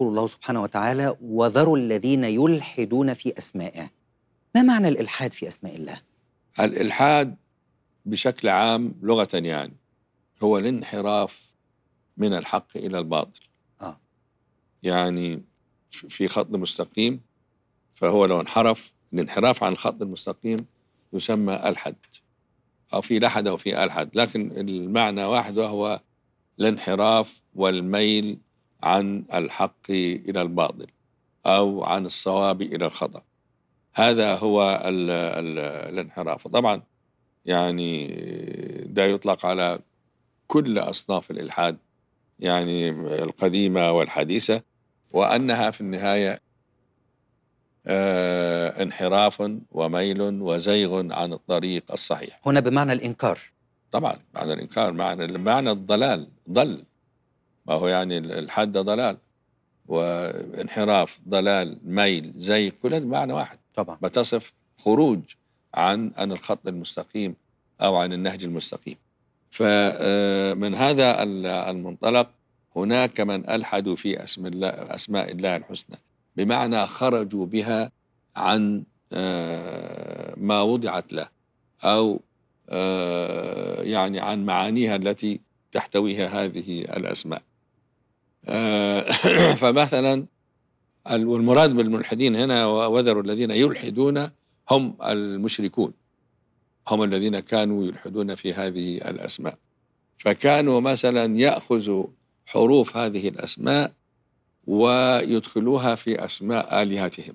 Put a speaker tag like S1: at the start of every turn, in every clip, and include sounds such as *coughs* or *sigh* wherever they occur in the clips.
S1: يقول الله سبحانه وتعالى وذروا الذين يلحدون في أسمائه ما معنى الإلحاد في أسماء الله؟ الإلحاد بشكل عام لغة يعني هو الانحراف من الحق إلى الباطل آه. يعني في خط مستقيم فهو لو انحرف الانحراف عن الخط المستقيم يسمى ألحد أو في لحد أو في ألحد لكن المعنى واحد وهو الانحراف والميل عن الحق إلى الباطل أو عن الصواب إلى الخطأ هذا هو الـ الـ الانحراف طبعا يعني ده يطلق على كل أصناف الإلحاد يعني القديمة والحديثة وأنها في النهاية آه انحراف وميل وزيغ عن الطريق الصحيح هنا بمعنى الإنكار طبعا معنى الإنكار معنى معنى الضلال ضل وهو يعني الحد ضلال وانحراف ضلال ميل زي كل هذا معنى واحد طبعا بتصف خروج عن عن الخط المستقيم او عن النهج المستقيم فمن آه، هذا المنطلق هناك من الحدوا في اسم الله اسماء الله الحسنى بمعنى خرجوا بها عن آه، ما وضعت له او آه، يعني عن معانيها التي تحتويها هذه الاسماء آه، *coughs* فمثلا والمراد بالملحدين هنا وذروا الذين يلحدون هم المشركون هم الذين كانوا يلحدون في هذه الأسماء فكانوا مثلا يأخذوا حروف هذه الأسماء ويدخلوها في أسماء آلهتهم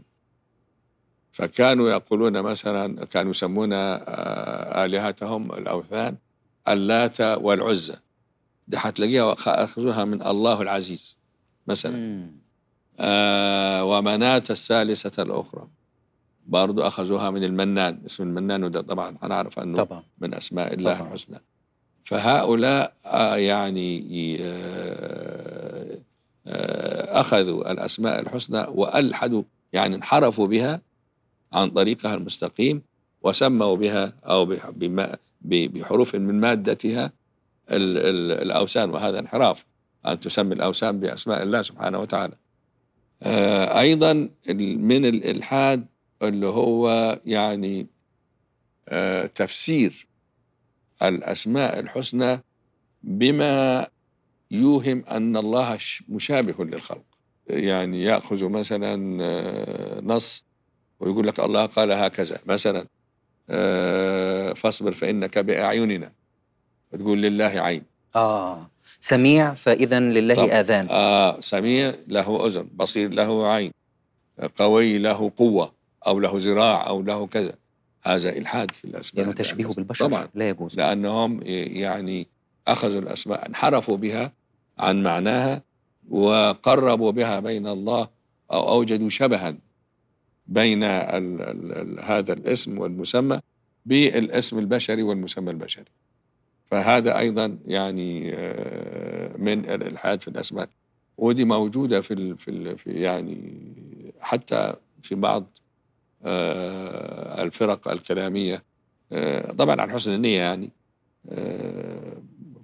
S1: فكانوا يقولون مثلا كانوا يسمون آه، آلهتهم الأوثان اللات والعزى دي هتلاقيها أخذوها من الله العزيز مثلا آه ومناة الثالثة الأخرى برضو أخذوها من المنان اسم المنان وده طبعا أنا أعرف أنه طبعا. من أسماء الله طبعا. الحسنى فهؤلاء آه يعني آه آه أخذوا الأسماء الحسنى وألحدوا يعني انحرفوا بها عن طريقها المستقيم وسموا بها أو بحروف من مادتها الـ الـ الأوثان وهذا انحراف أن تسمي الأوثان بأسماء الله سبحانه وتعالى آه أيضا من الإلحاد اللي هو يعني آه تفسير الأسماء الحسنى بما يوهم أن الله مشابه للخلق يعني يأخذ مثلا آه، نص ويقول لك الله قال هكذا مثلا آه، فاصبر فإنك بأعيننا بتقول لله عين اه سميع فاذا لله طب. اذان اه سميع له اذن بصير له عين قوي له قوه او له ذراع او له كذا هذا الحاد في الاسماء يعني تشبيهه يعني بالبشر طبعا لا يجوز لانهم يعني اخذوا الاسماء انحرفوا بها عن معناها وقربوا بها بين الله او اوجدوا شبها بين الـ الـ هذا الاسم والمسمى بالاسم البشري والمسمى البشري فهذا ايضا يعني آه، من الالحاد في الاسماء ودي موجوده في في, يعني حتى في بعض آه، الفرق الكلاميه آه، طبعا عن حسن النيه يعني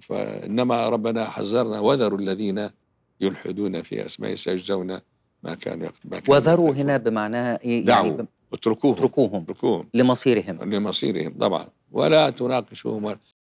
S1: فانما ربنا حذرنا وذروا الذين يلحدون في اسماء سيجزون ما كانوا يقدمون وذروا هنا بمعناها ايه دعوا يعني اتركوهم اتركوهم لمصيرهم لمصيرهم طبعا ولا تناقشوهم